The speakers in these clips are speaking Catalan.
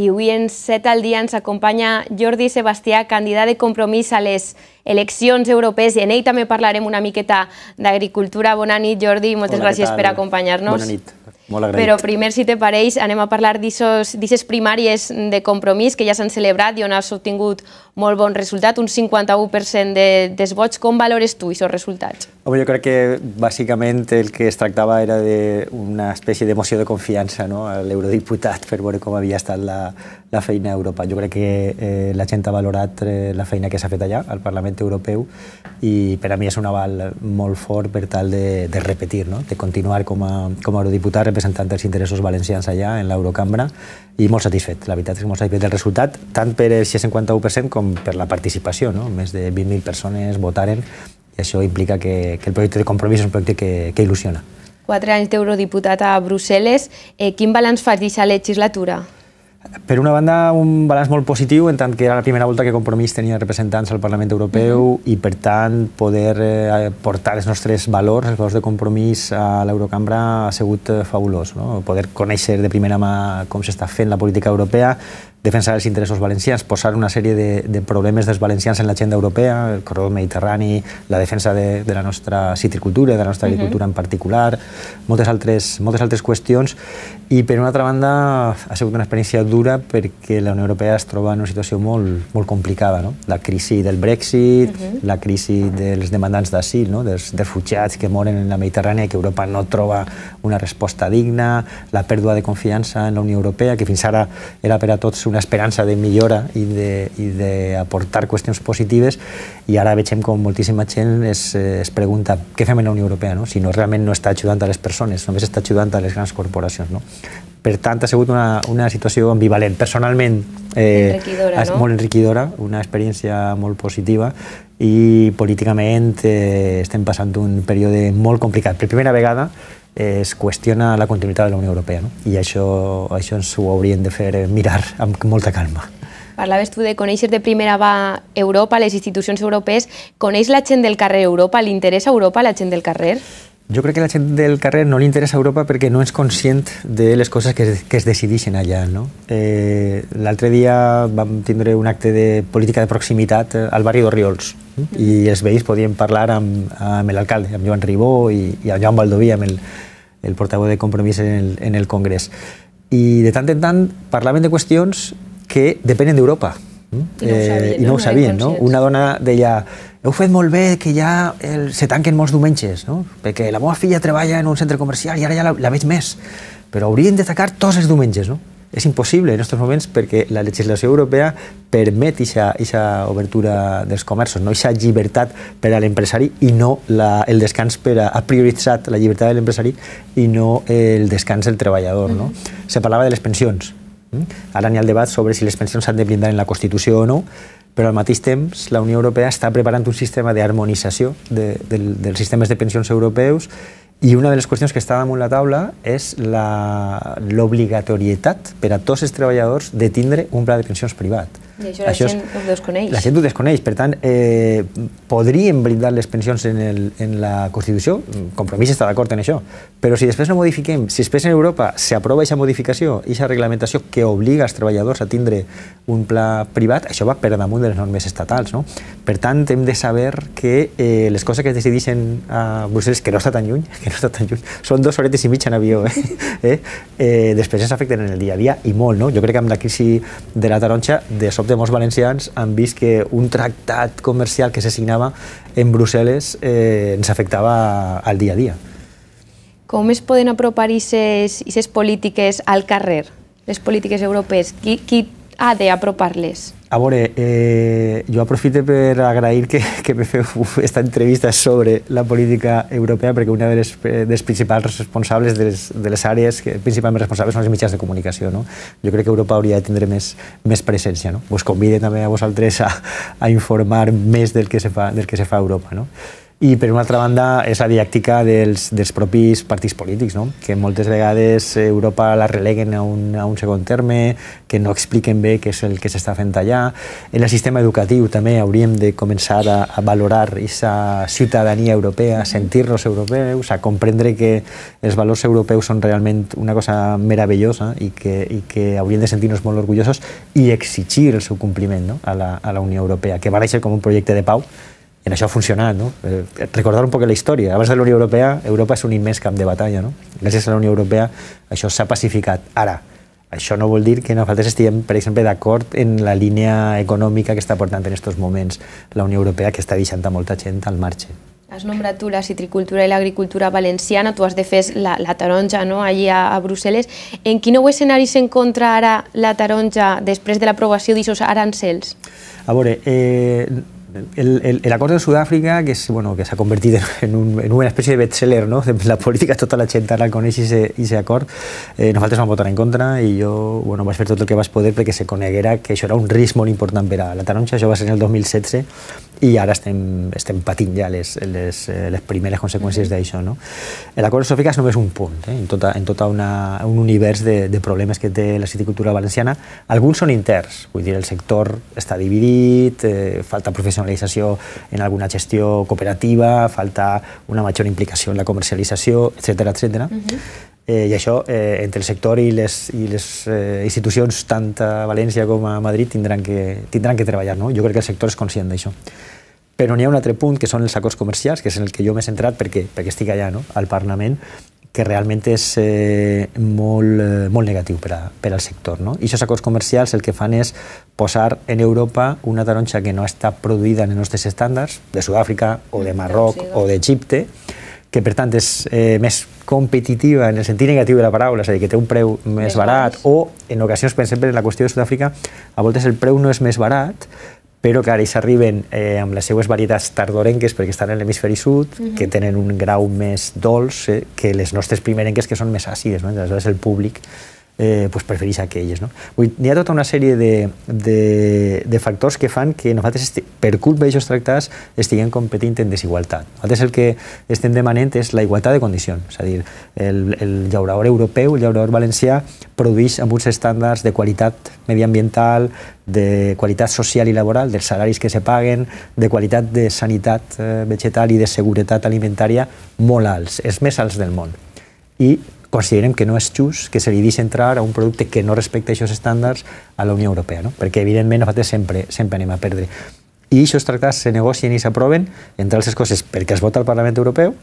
I avui en set al dia ens acompanya Jordi Sebastià, candidat de compromís a les eleccions europees. I en ell també parlarem una miqueta d'agricultura. Bona nit, Jordi, moltes Hola, gràcies per acompanyar-nos. Bona nit. Molt agraït. Però primer, si te pareix, anem a parlar d'aquestes primàries de compromís que ja s'han celebrat i on has obtingut molt bon resultat, un 51% de, dels vots. Com valores tu aquests resultats? Home, jo crec que bàsicament el que es tractava era d'una espècie d'emoció de confiança no? a l'eurodiputat per veure com havia estat la, la feina a Europa. Jo crec que eh, la gent ha valorat eh, la feina que s'ha fet allà, al Parlament Europeu, i per a mi és un aval molt fort per tal de, de repetir, no? de continuar com a, com a eurodiputat representant els interessos valencians allà, en l'Eurocambra, i molt satisfet. La veritat és que molt satisfet del resultat, tant per el 51% com per la participació. No? Més de 20.000 persones votaren i això implica que, que el projecte de compromís és un projecte que, que il·lusiona. Quatre anys d'eurodiputat a Brussel·les. Eh, quin balanç fas d'aquesta legislatura? Per una banda, un balanç molt positiu, en tant que era la primera volta que Compromís tenia representants al Parlament Europeu mm -hmm. i, per tant, poder eh, portar els nostres valors, els valors de Compromís a l'Eurocambra ha sigut eh, fabulós. No? Poder conèixer de primera mà com s'està fent la política europea, defensar els interessos valencians, posar una sèrie de, de problemes dels valencians en l'agenda europea, el corredor mediterrani, la defensa de, de la nostra citricultura, de la nostra agricultura uh -huh. en particular, moltes altres, moltes altres qüestions. I, per una altra banda, ha sigut una experiència dura perquè la Unió Europea es troba en una situació molt, molt complicada. No? La crisi del Brexit, uh -huh. la crisi dels demandants d'asil, no? dels refugiats que moren en la Mediterrània i que Europa no troba una resposta digna, la pèrdua de confiança en la Unió Europea, que fins ara era per a tots una esperança de millora i d'aportar qüestions positives i ara veiem com moltíssima gent es, eh, es pregunta què fem en la Unió Europea, no? si no realment no està ajudant a les persones, només està ajudant a les grans corporacions. No? Per tant, ha sigut una, una situació ambivalent. Personalment, eh, enriquidora, no? molt enriquidora, una experiència molt positiva i políticament eh, estem passant un període molt complicat. Per primera vegada es qüestiona la continuïtat de la Unió Europea no? i això, això ens ho haurien de fer mirar amb molta calma. Parlaves tu de conèixer de primera va Europa, les institucions europees. Coneix la gent del carrer Europa? Li interessa Europa la gent del carrer? Jo crec que la gent del carrer no li interessa Europa perquè no és conscient de les coses que, es, que es decideixen allà. No? Eh, L'altre dia vam tindre un acte de política de proximitat eh, al barri d'Oriols, i els veïns podien parlar amb, amb l'alcalde, amb Joan Ribó i, i amb Joan Baldoví, amb el, el portaveu de Compromís en el, en el Congrés. I de tant en tant parlaven de qüestions que depenen d'Europa. I no ho eh, sabien, eh, no, no, ho sabien, no? Una dona deia, heu fet molt bé que ja el, se tanquen molts diumenges, no? perquè la meva filla treballa en un centre comercial i ara ja la, la veig més, però haurien de tacar tots els diumenges. No? és impossible en aquests moments perquè la legislació europea permet aquesta obertura dels comerços, no aquesta llibertat per a l'empresari i no la, el descans per a... ha prioritzat la llibertat de l'empresari i no el descans del treballador. No? Mm-hmm. Se parlava de les pensions. Mm? Ara n'hi ha el debat sobre si les pensions s'han de blindar en la Constitució o no, però al mateix temps la Unió Europea està preparant un sistema d'harmonització de, de, dels sistemes de pensions europeus i una de les qüestions que està damunt la taula és l'obligatorietat per a tots els treballadors de tindre un pla de pensions privat això això, això la gent és, ho desconeix. La gent ho desconeix, per tant, eh, podríem blindar les pensions en, el, en la Constitució, compromís està d'acord en això, però si després no modifiquem, si després en Europa s'aprova aquesta modificació, aquesta reglamentació que obliga els treballadors a tindre un pla privat, això va per damunt de les normes estatals, no? Per tant, hem de saber que eh, les coses que es decideixen a Brussel·les, que no està tan lluny, que no està tan lluny, són dues horetes i mitja en avió, eh? eh? eh després ens afecten en el dia a dia i molt, no? Jo crec que amb la crisi de la taronja, de sobte de molts valencians han vist que un tractat comercial que s'assignava en Brussel·les eh, ens afectava al dia a dia. Com es poden apropar aquestes polítiques al carrer, les polítiques europees? Qui, qui ha ah, d'apropar-les? A veure, eh, jo aprofito per agrair que, que me feu aquesta entrevista sobre la política europea, perquè una de les, eh, dels principals responsables de les, de les àrees que principalment responsables són els mitjans de comunicació. No? Jo crec que Europa hauria de tindre més, més presència. No? Vos convide també a vosaltres a, a informar més del que se fa, del que se fa a Europa. No? i per una altra banda és la diàctica dels, dels propis partits polítics, no? que moltes vegades Europa la releguen a un, a un segon terme, que no expliquen bé què és el que s'està fent allà. En el sistema educatiu també hauríem de començar a, a valorar aquesta ciutadania europea, a sentir-nos europeus, a comprendre que els valors europeus són realment una cosa meravellosa i que, i que hauríem de sentir-nos molt orgullosos i exigir el seu compliment no? a, la, a la Unió Europea, que va néixer com un projecte de pau, en això ha funcionat, no? Eh, recordar un poc la història. Abans de la Unió Europea, Europa és un immens camp de batalla, no? Gràcies a la Unió Europea això s'ha pacificat. Ara, això no vol dir que nosaltres estiguem, per exemple, d'acord en la línia econòmica que està portant en aquests moments la Unió Europea, que està deixant molta gent al marge. Has nombrat tu la citricultura i l'agricultura valenciana, tu has de fer la, la taronja no? allí a, a Brussel·les. En quin nou escenari s'encontra ara la taronja després de l'aprovació d'aquests Arancels? A veure, eh, el, el, el, acuerdo de Sudáfrica, que, es, bueno, que se ha convertido en, un, en una especie de bestseller, ¿no? De la política total ochentada con ese, ese acuerdo, eh, nos faltes vam votar en contra y yo, bueno, vas a fer todo el que vaig poder perquè se coneguera que eso era un risc molt important per la taroncha, això va a ser en el 2016 y ahora estén, estén patint ya les, les, eh, les consecuencias de eso, No? El acuerdo de Sudáfrica no es un punt eh? en tot en tota una, un universo de, de problemas que té la cienticultura valenciana. algunos son són voy a decir, el sector está dividido, eh, falta professionals professionalització en alguna gestió cooperativa, falta una major implicació en la comercialització, etc etc. Uh -huh. eh, I això, eh, entre el sector i les, i les eh, institucions, tant a València com a Madrid, tindran que, tindran que treballar. No? Jo crec que el sector és conscient d'això. Però n'hi ha un altre punt, que són els acords comercials, que és en el que jo m'he centrat perquè, perquè estic allà, no? al Parlament, que realment és eh, molt, eh, molt negatiu per, a, per al sector. No? I aquests acords comercials el que fan és posar en Europa una taronja que no està produïda en els nostres estàndards, de Sud-àfrica o de Marroc sí, o d'Egipte, que per tant és eh, més competitiva en el sentit negatiu de la paraula, és a dir, que té un preu més, més barat, baix. o en ocasions, per exemple, en la qüestió de Sud-àfrica, a voltes el preu no és més barat, però que ara ells arriben eh, amb les seues varietats tardorenques perquè estan en l'hemisferi sud, uh -huh. que mhm. tenen un grau més dolç eh, que les nostres primerenques que són més àcides, no? aleshores el públic eh, pues preferís aquelles. No? Vull, hi ha tota una sèrie de, de, de factors que fan que nosaltres, esti, per culpa d'aquests tractats, estiguem competint en desigualtat. Nosaltres el que estem demanant és la igualtat de condicions, és a dir, el, el llaurador europeu, el llaurador valencià, produeix amb uns estàndards de qualitat mediambiental, de qualitat social i laboral, dels salaris que se paguen, de qualitat de sanitat eh, vegetal i de seguretat alimentària molt alts, els més alts del món. I considerem que no és just que se li deixi entrar a un producte que no respecta aquests estàndards a la Unió Europea, no? perquè evidentment nosaltres sempre, sempre anem a perdre. I aquests tractats se negocien i s'aproven, entre altres coses, perquè es vota al Parlament Europeu,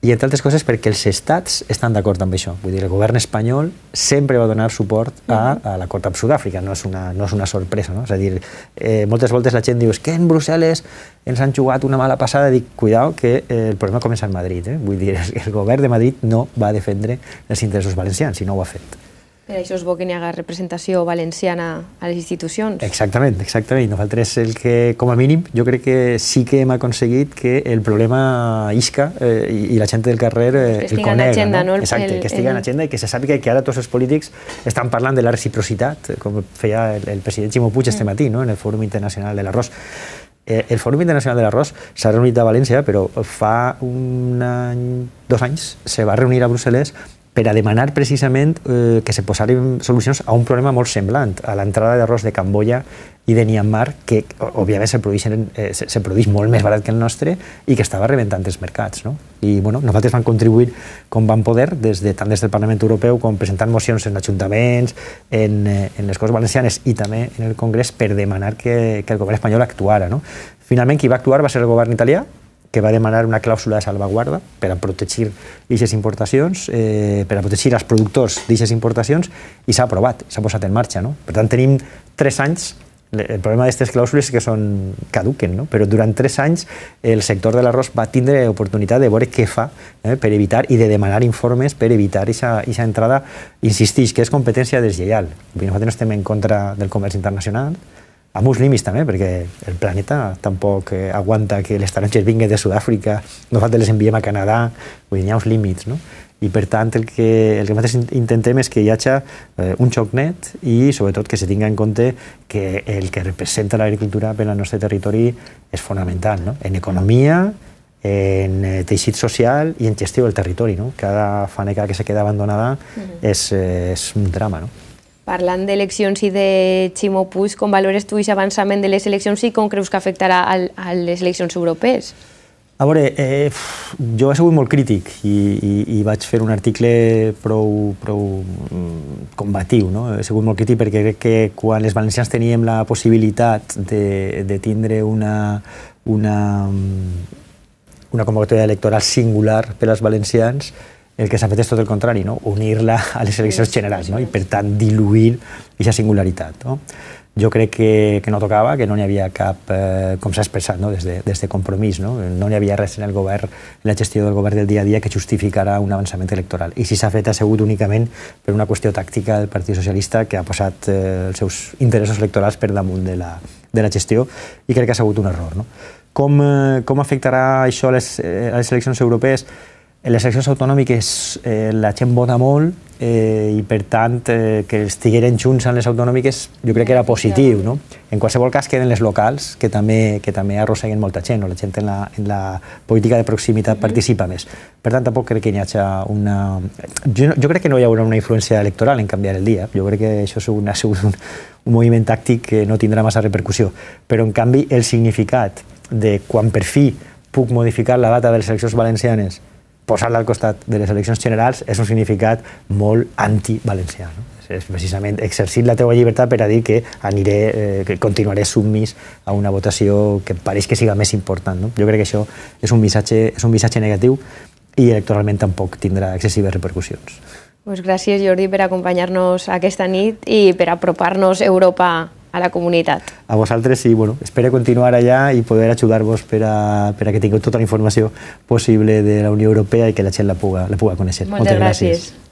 i entre altres coses perquè els estats estan d'acord amb això. Vull dir, el govern espanyol sempre va donar suport a, a l'acord amb Sud-àfrica, no, és una, no és una sorpresa. No? És a dir, eh, moltes voltes la gent diu que en Brussel·les ens han jugat una mala passada, dic, cuidao, que eh, el problema comença a Madrid. Eh? Vull dir, el govern de Madrid no va defendre els interessos valencians i no ho ha fet. Per això és bo que n'hi haga representació valenciana a les institucions. Exactament, exactament. Nosaltres el que, com a mínim, jo crec que sí que hem aconseguit que el problema isca eh, i la gent del carrer eh, el conega. Agenda, no? Exacte, el, que estigui en agenda i que se sàpiga que ara tots els polítics estan parlant de la reciprocitat, com feia el, el president Ximo Puig mm. este matí no? en el Fòrum Internacional de l'Arròs eh, el Fòrum Internacional de l'Arròs s'ha reunit a València, però fa un any, dos anys se va reunir a Brussel·les per a demanar precisament eh, que se posaren solucions a un problema molt semblant, a l'entrada d'arròs de Camboya i de Myanmar, que òbviament se, produeixen, eh, se, se produeix molt més barat que el nostre i que estava rebentant els mercats. No? I bueno, nosaltres vam contribuir com vam poder, des de, tant des del Parlament Europeu com presentant mocions en ajuntaments, en, eh, en les Corts Valencianes i també en el Congrés per demanar que, que el govern espanyol actuara. No? Finalment, qui va actuar va ser el govern italià, que va demanar una clàusula de salvaguarda per a protegir aquestes importacions, eh, per a protegir els productors d'aquestes importacions, i s'ha aprovat, s'ha posat en marxa. No? Per tant, tenim tres anys el problema d'aquestes clàusules és que són caduquen, no? però durant tres anys el sector de l'arròs va tindre oportunitat de veure què fa eh, per evitar i de demanar informes per evitar aquesta entrada, insistix, que és competència deslleial. Nosaltres no estem en contra del comerç internacional, amb uns límits també, perquè el planeta tampoc eh, aguanta que les taronges vinguin de Sud-àfrica, nosaltres les enviem a Canadà, vull dir, hi ha uns límits, no? I per tant el que, el que nosaltres intentem és que hi hagi eh, un xoc net i sobretot que se tinga en compte que el que representa l'agricultura per al nostre territori és fonamental, no? En economia, en eh, teixit social i en gestió del territori. No? Cada faneca que se queda abandonada mm -hmm. és, eh, és un drama. No? Parlant d'eleccions i de Ximo Puig, com valores tu aquest avançament de les eleccions i com creus que afectarà al, a les eleccions europees? A veure, eh, jo he sigut molt crític i, i, i vaig fer un article prou, prou mm, combatiu. No? He sigut molt crític perquè crec que quan els valencians teníem la possibilitat de, de tindre una, una, mm, una convocatòria electoral singular per als valencians, el que s'ha fet és tot el contrari, no? unir-la a les eleccions generals no? i, per tant, diluir aquesta singularitat. No? Jo crec que, que no tocava, que no n'hi havia cap, eh, com s'ha expressat no? des, de, des de compromís, no n'hi no havia res en el govern, en la gestió del govern del dia a dia que justificara un avançament electoral. I si s'ha fet ha sigut únicament per una qüestió tàctica del Partit Socialista que ha posat eh, els seus interessos electorals per damunt de la, de la gestió i crec que ha sigut un error. No? Com, eh, com afectarà això a les, eh, a les eleccions europees? En les seccions autonòmiques eh, la gent vota molt eh, i, per tant, eh, que estigueren junts en les autonòmiques jo crec que era positiu. No? En qualsevol cas queden les locals, que també, que també arrosseguen molta gent, o la gent en la, en la política de proximitat participa més. Per tant, tampoc crec que hi hagi una... Jo, jo crec que no hi haurà una influència electoral en canviar el dia. Jo crec que això és un, ha sigut un, un moviment tàctic que no tindrà massa repercussió. Però, en canvi, el significat de quan per fi puc modificar la data de les eleccions valencianes posar-la al costat de les eleccions generals és un significat molt anti-valencià. No? És precisament exercir la teva llibertat per a dir que aniré, eh, que continuaré submís a una votació que pareix que siga més important. No? Jo crec que això és un missatge, és un missatge negatiu i electoralment tampoc tindrà excessives repercussions. Pues gràcies, Jordi, per acompanyar-nos aquesta nit i per apropar-nos Europa a la comunitat. A vosaltres i bueno, espero continuar allà i poder ajudar-vos per, a, per a que tingueu tota la informació possible de la Unió Europea i que la gent la puga, la puga conèixer. Moltes, Moltes gràcies. gràcies.